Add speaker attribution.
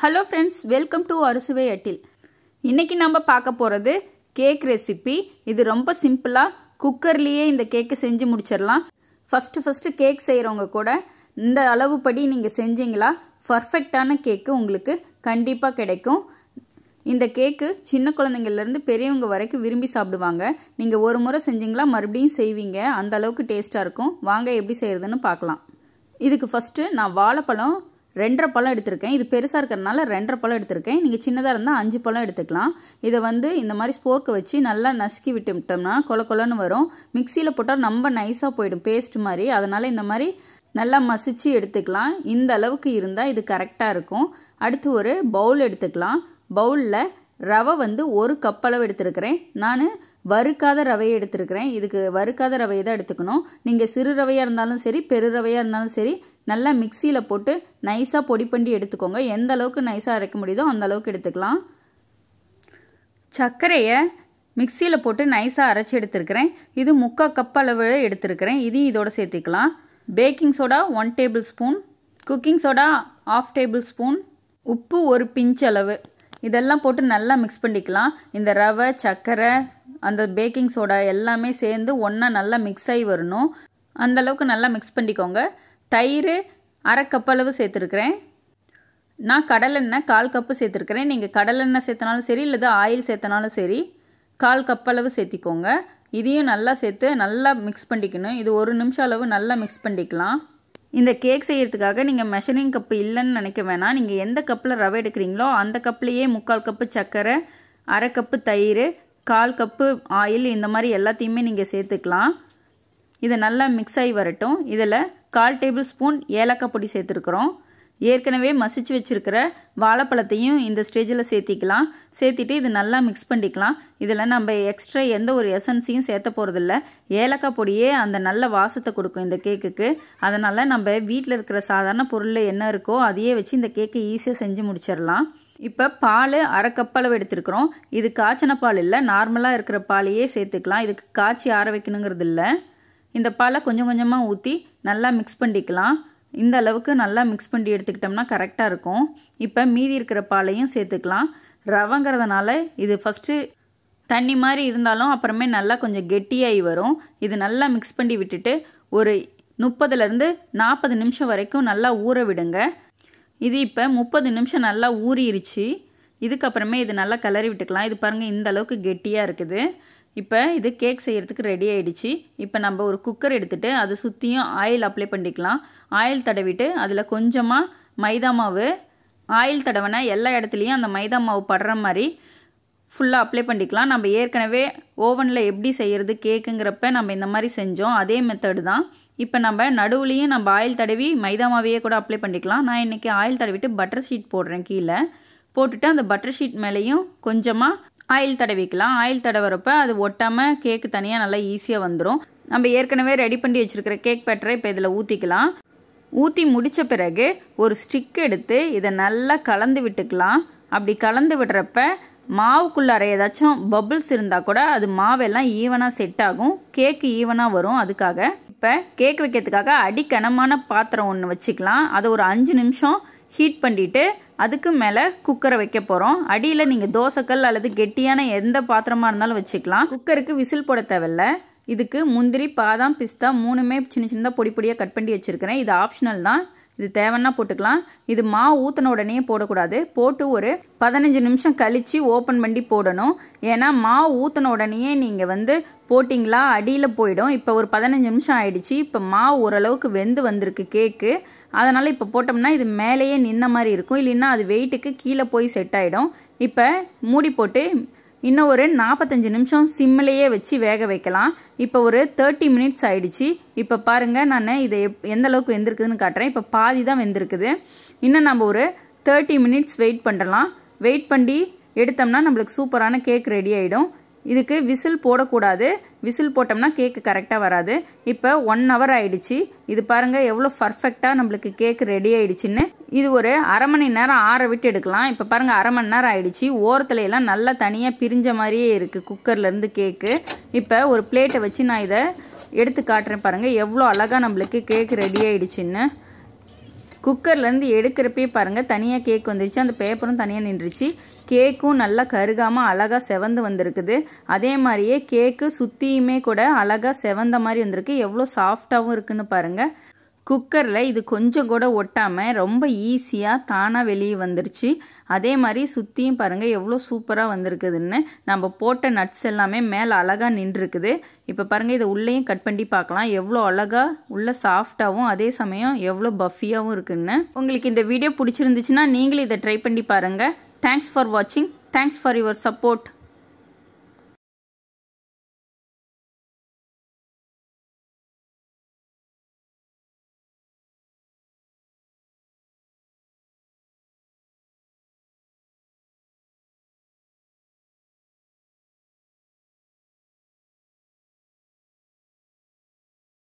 Speaker 1: hello friends welcome to அரிசுவை அட்டில் இன்றைக்கி நம்ம பார்க்க போகிறது கேக் ரெசிபி இது ரொம்ப சிம்பிளாக குக்கர்லேயே இந்த கேக்கை செஞ்சு முடிச்சிடலாம் ஃபஸ்ட்டு ஃபஸ்ட்டு கேக் செய்கிறவங்க கூட இந்த அளவுப்படி நீங்கள் செஞ்சீங்களா பர்ஃபெக்டான கேக்கு உங்களுக்கு கண்டிப்பாக கிடைக்கும் இந்த கேக்கு சின்ன குழந்தைங்கள்லேருந்து பெரியவங்க வரைக்கும் விரும்பி சாப்பிடுவாங்க நீங்கள் ஒரு முறை செஞ்சிங்களா மறுபடியும் செய்வீங்க அந்த அளவுக்கு டேஸ்ட்டாக இருக்கும் வாங்க எப்படி செய்கிறதுன்னு பார்க்கலாம் இதுக்கு ஃபஸ்ட்டு நான் வாழைப்பழம் ரெண்டரை பழம் எடுத்திருக்கேன் இது பெருசாக இருக்கிறதுனால ரெண்டரை பழம் எடுத்திருக்கேன் நீங்கள் சின்னதாக இருந்தால் அஞ்சு பழம் எடுத்துக்கலாம் இதை வந்து இந்த மாதிரி ஸ்போர்க்கை வச்சு நல்லா நசுக்கி விட்டோம்னா கொல கொலன்னு வரும் மிக்சியில் போட்டால் ரொம்ப நைஸாக போயிடும் பேஸ்ட் மாதிரி அதனால் இந்த மாதிரி நல்லா மசிச்சு எடுத்துக்கலாம் இந்த அளவுக்கு இருந்தால் இது கரெக்டாக இருக்கும் அடுத்து ஒரு பவுல் எடுத்துக்கலாம் பவுலில் ரவை வந்து ஒரு கப் அளவு எடுத்துருக்கிறேன் நான் வறுக்காத ரவையை எடுத்துருக்குறேன் இதுக்கு வறுக்காத ரவையை தான் எடுத்துக்கணும் நீங்கள் சிறு ரவையாக இருந்தாலும் சரி பெரு ரவையாக இருந்தாலும் சரி நல்லா மிக்சியில் போட்டு நைஸாக பொடி பண்ணி எடுத்துக்கோங்க எந்த அளவுக்கு நைஸாக அரைக்க முடியுதோ அந்த அளவுக்கு எடுத்துக்கலாம் சர்க்கரையை மிக்சியில் போட்டு நைஸாக அரைச்சி எடுத்துருக்கிறேன் இது முக்கால் கப் அளவு எடுத்துருக்கிறேன் இதையும் இதோட சேர்த்துக்கலாம் baking soda one tablespoon cooking soda half tablespoon உப்பு ஒரு பிஞ்ச் அளவு இதெல்லாம் போட்டு நல்லா மிக்ஸ் பண்ணிக்கலாம் இந்த ரவை சர்க்கரை அந்த பேக்கிங் சோடா எல்லாமே சேர்ந்து ஒன்றா நல்லா மிக்ஸ் ஆகி வரணும் அந்தளவுக்கு நல்லா மிக்ஸ் பண்ணிக்கோங்க தயிர் அரை அளவு சேர்த்துருக்குறேன் நான் கடலெண்ணெய் கால் கப்பு சேர்த்துருக்குறேன் நீங்கள் கடலெண்ணெய் சேர்த்தனாலும் சரி இல்லை ஆயில் சேர்த்தனாலும் சரி கால் கப்பளவு சேர்த்திக்கோங்க இதையும் நல்லா சேர்த்து நல்லா மிக்ஸ் பண்ணிக்கணும் இது ஒரு நிமிஷம் அளவு நல்லா மிக்ஸ் பண்ணிக்கலாம் இந்த கேக் செய்யறதுக்காக நீங்கள் மெஷரிங் கப்பு இல்லைன்னு நினைக்க வேணாம் நீங்கள் எந்த கப்பில் ரவை எடுக்கிறீங்களோ அந்த கப்லேயே முக்கால் கப்பு சர்க்கரை அரை கப்பு தயிர் கால் கப்பு ஆயில் இந்த மாதிரி எல்லாத்தையுமே நீங்கள் சேர்த்துக்கலாம் இது நல்லா மிக்ஸ் ஆகி வரட்டும் இதில் கால் டேபிள் ஸ்பூன் ஏலக்காய் பொடி சேர்த்துருக்குறோம் ஏற்கனவே மசிச்சு வச்சுருக்கிற வாழைப்பழத்தையும் இந்த ஸ்டேஜில் சேர்த்திக்கலாம் சேர்த்திட்டு இது நல்லா மிக்ஸ் பண்ணிக்கலாம் இதில் நம்ம எக்ஸ்ட்ரா எந்த ஒரு எசன்ஸையும் சேர்த்த போகிறதில்ல ஏலக்காய் பொடியே அந்த நல்ல வாசத்தை கொடுக்கும் இந்த கேக்குக்கு அதனால் நம்ம வீட்டில் இருக்கிற சாதாரண பொருள் என்ன இருக்கோ அதையே வச்சு இந்த கேக்கை ஈஸியாக செஞ்சு முடிச்சிடலாம் இப்போ பால் அரை கப்பளவு எடுத்துருக்குறோம் இது காய்ச்சின பால் இல்லை நார்மலாக இருக்கிற பாலையே சேர்த்துக்கலாம் இதுக்கு காய்ச்சி ஆற வைக்கணுங்கிறது இல்லை இந்த பாலை கொஞ்சம் கொஞ்சமாக ஊற்றி நல்லா மிக்ஸ் பண்ணிக்கலாம் இந்த அளவுக்கு நல்லா மிக்ஸ் பண்ணி எடுத்துக்கிட்டோம்னா கரெக்டாக இருக்கும் இப்போ மீதி இருக்கிற பாலையும் சேர்த்துக்கலாம் ரவங்கிறதுனால இது ஃபஸ்ட்டு தண்ணி மாதிரி இருந்தாலும் அப்புறமே நல்லா கொஞ்சம் கெட்டியாகி வரும் இது நல்லா மிக்ஸ் பண்ணி விட்டுட்டு ஒரு முப்பதுலேருந்து நாற்பது நிமிஷம் வரைக்கும் நல்லா ஊற விடுங்க இது இப்போ முப்பது நிமிஷம் நல்லா ஊறிடுச்சு இதுக்கப்புறமே இது நல்லா கிளறி விட்டுக்கலாம் இது பாருங்கள் இந்த அளவுக்கு கெட்டியாக இருக்குது இப்போ இது கேக் செய்கிறதுக்கு ரெடி ஆகிடுச்சு இப்போ நம்ம ஒரு குக்கர் எடுத்துகிட்டு அதை சுற்றியும் ஆயில் அப்ளை பண்ணிக்கலாம் ஆயில் தடவிட்டு அதில் கொஞ்சமாக மைதா மாவு ஆயில் தடவைனா எல்லா இடத்துலையும் அந்த மைதா மாவு படுற மாதிரி ஃபுல்லாக அப்ளை பண்ணிக்கலாம் நம்ம ஏற்கனவே ஓவனில் எப்படி செய்கிறது கேக்குங்கிறப்ப நம்ம இந்த மாதிரி செஞ்சோம் அதே மெத்தடு தான் இப்போ நம்ம நடுவுலையும் நம்ம ஆயில் தடவி மைதா மாவையே கூட அப்ளை பண்ணிக்கலாம் நான் இன்றைக்கி ஆயில் தடவிட்டு பட்டர் ஷீட் போடுறேன் கீழே போட்டுட்டு அந்த பட்டர் ஷீட் மேலேயும் கொஞ்சமாக ஆயில் தடவிக்கலாம் ஆயில் தடவுறப்ப அது ஒட்டாமல் கேக்கு தனியாக நல்லா ஈஸியாக வந்துடும் நம்ம ஏற்கனவே ரெடி பண்ணி வச்சுருக்கிற கேக் பேட்டரை இப்போ இதில் ஊற்றிக்கலாம் ஊற்றி முடித்த பிறகு ஒரு ஸ்டிக் எடுத்து இதை நல்லா கலந்து விட்டுக்கலாம் அப்படி கலந்து விடுறப்ப மாவுக்குள்ளார ஏதாச்சும் பபுள்ஸ் இருந்தால் கூட அது மாவெல்லாம் ஈவனாக செட் ஆகும் கேக்கு ஈவனாக வரும் அதுக்காக இப்போ கேக் வைக்கிறதுக்காக அடிக்கனமான பாத்திரம் ஒன்று வச்சுக்கலாம் அதை ஒரு அஞ்சு நிமிஷம் ஹீட் பண்ணிவிட்டு அதுக்கு மேலே குக்கரை வைக்க போகிறோம் அடியில் நீங்கள் தோசைக்கல் அல்லது கெட்டியான எந்த பாத்திரமாக இருந்தாலும் வச்சுக்கலாம் குக்கருக்கு விசில் போட தேவையில்ல இதுக்கு முந்திரி பாதாம் பிஸ்தா மூணுமே சின்ன சின்னதாக பொடி பொடியாக கட் பண்ணி வச்சுருக்கிறேன் இது ஆப்ஷனல் தான் இது தேவைன்னா போட்டுக்கலாம் இது மா ஊற்றின உடனே போடக்கூடாது போட்டு ஒரு பதினஞ்சு நிமிஷம் கழித்து ஓப்பன் பண்ணி போடணும் ஏன்னா மா ஊற்றின உடனேயே நீங்கள் வந்து போட்டிங்களா அடியில் போயிடும் இப்போ ஒரு பதினஞ்சு நிமிஷம் ஆயிடுச்சு இப்போ மாவு ஓரளவுக்கு வெந்து வந்திருக்கு கேக்கு அதனால் இப்போ போட்டோம்னா இது மேலேயே நின்ன மாதிரி இருக்கும் இல்லைன்னா அது வெயிட்டுக்கு கீழே போய் செட் ஆகிடும் இப்போ மூடி போட்டு இன்னும் ஒரு நாற்பத்தஞ்சு நிமிஷம் சிம்மிலேயே வச்சு வேக வைக்கலாம் இப்போ ஒரு தேர்ட்டி மினிட்ஸ் ஆயிடுச்சு இப்போ பாருங்கள் நான் இதை எப் எந்த அளவுக்கு வெந்திருக்குதுன்னு காட்டுறேன் இப்போ பாதி தான் வெந்திருக்குது இன்னும் நம்ம ஒரு தேர்ட்டி மினிட்ஸ் வெயிட் பண்ணலாம் வெயிட் பண்ணி எடுத்தோம்னா நம்மளுக்கு சூப்பரான கேக் ரெடி ஆகிடும் இதுக்கு விசில் போடக்கூடாது விசில் போட்டோம்னா கேக்கு கரெக்டாக வராது இப்போ ஒன் ஹவர் ஆயிடுச்சு இது பாருங்கள் எவ்வளோ பர்ஃபெக்டாக நம்மளுக்கு கேக் ரெடி ஆயிடுச்சுன்னு இது ஒரு அரை மணி நேரம் ஆற விட்டு எடுக்கலாம் இப்போ பாருங்கள் அரை மணி நேரம் ஆயிடுச்சு ஓரத்துல எல்லாம் நல்லா தனியாக பிரிஞ்ச மாதிரியே இருக்குது குக்கர்லேருந்து கேக்கு இப்போ ஒரு பிளேட்டை வச்சு நான் இதை எடுத்து காட்டுறேன் பாருங்கள் எவ்வளோ அழகாக நம்மளுக்கு கேக்கு ரெடி ஆகிடுச்சின்னு குக்கர்லேருந்து எடுக்கிறப்பே பாருங்கள் தனியாக கேக் வந்துருச்சு அந்த பேப்பரும் தனியாக நின்றுச்சு கேக்கும் நல்லா கருகாமல் அழகாக செவந்து வந்திருக்குது அதே மாதிரியே கேக்கு சுற்றியுமே கூட அழகாக செவந்த மாதிரி வந்திருக்கு எவ்வளோ சாஃப்டாகவும் இருக்குதுன்னு பாருங்கள் குக்கரில் இது கொஞ்சம் கூட ஒட்டாமல் ரொம்ப ஈஸியாக தானாக வெளியே வந்துருச்சு அதே மாதிரி சுற்றியும் பாருங்கள் எவ்வளோ சூப்பராக வந்திருக்குதுன்னு நம்ம போட்ட நட்ஸ் எல்லாமே மேலே அழகாக நின்றுருக்குது இப்போ பாருங்கள் இதை உள்ளேயும் கட் பண்ணி பார்க்கலாம் எவ்வளோ அழகாக உள்ளே சாஃப்டாகவும் அதே சமயம் எவ்வளோ பஃபியாகவும் இருக்குதுன்னு உங்களுக்கு இந்த வீடியோ பிடிச்சிருந்துச்சுன்னா நீங்களும் இதை ட்ரை பண்ணி பாருங்கள் தேங்க்ஸ் ஃபார் வாட்சிங் தேங்க்ஸ் ஃபார் யுவர் சப்போர்ட்